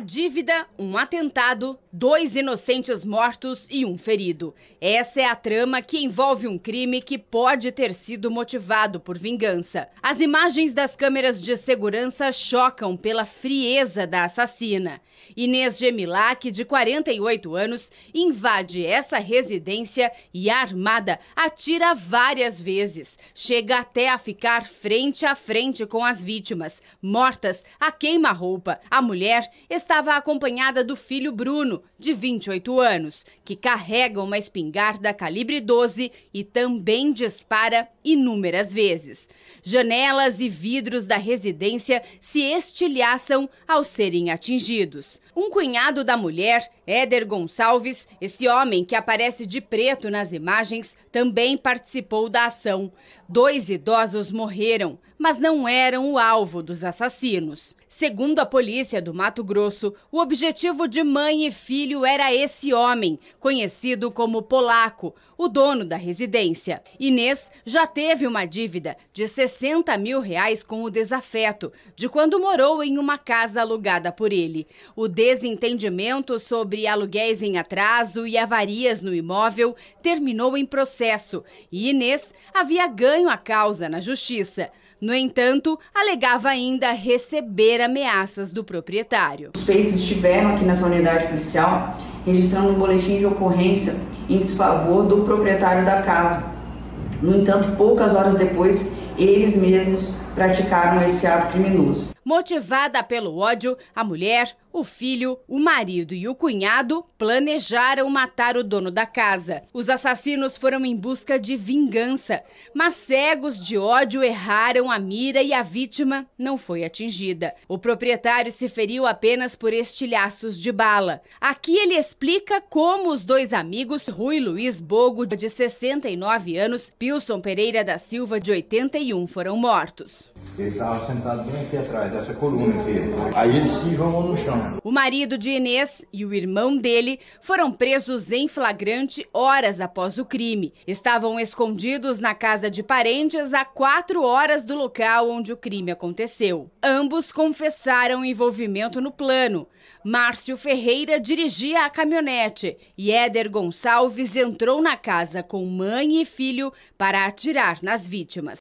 dívida, um atentado, dois inocentes mortos e um ferido. Essa é a trama que envolve um crime que pode ter sido motivado por vingança. As imagens das câmeras de segurança chocam pela frieza da assassina. Inês Gemilac, de 48 anos, invade essa residência e, armada, atira várias vezes. Chega até a ficar frente a frente com as vítimas, mortas a queima-roupa. A mulher está estava acompanhada do filho Bruno, de 28 anos, que carrega uma espingarda calibre 12 e também dispara inúmeras vezes. Janelas e vidros da residência se estilhaçam ao serem atingidos. Um cunhado da mulher, Éder Gonçalves, esse homem que aparece de preto nas imagens, também participou da ação. Dois idosos morreram, mas não eram o alvo dos assassinos. Segundo a polícia do Mato Grosso, isso, o objetivo de mãe e filho era esse homem, conhecido como Polaco, o dono da residência. Inês já teve uma dívida de 60 mil reais com o desafeto, de quando morou em uma casa alugada por ele. O desentendimento sobre aluguéis em atraso e avarias no imóvel terminou em processo e Inês havia ganho a causa na justiça. No entanto, alegava ainda receber ameaças do proprietário suspeitos estiveram aqui nessa unidade policial registrando um boletim de ocorrência em desfavor do proprietário da casa. No entanto, poucas horas depois, eles mesmos praticaram esse ato criminoso. Motivada pelo ódio, a mulher, o filho, o marido e o cunhado planejaram matar o dono da casa. Os assassinos foram em busca de vingança, mas cegos de ódio erraram a mira e a vítima não foi atingida. O proprietário se feriu apenas por estilhaços de bala. Aqui ele explica como os dois amigos, Rui Luiz Bogo, de 69 anos, Pilson Pereira da Silva, de 81, foram mortos. Ele estava sentado bem aqui atrás, dessa coluna aqui. Aí eles se no chão. O marido de Inês e o irmão dele foram presos em flagrante horas após o crime. Estavam escondidos na casa de parentes a quatro horas do local onde o crime aconteceu. Ambos confessaram envolvimento no plano. Márcio Ferreira dirigia a caminhonete e Éder Gonçalves entrou na casa com mãe e filho para atirar nas vítimas.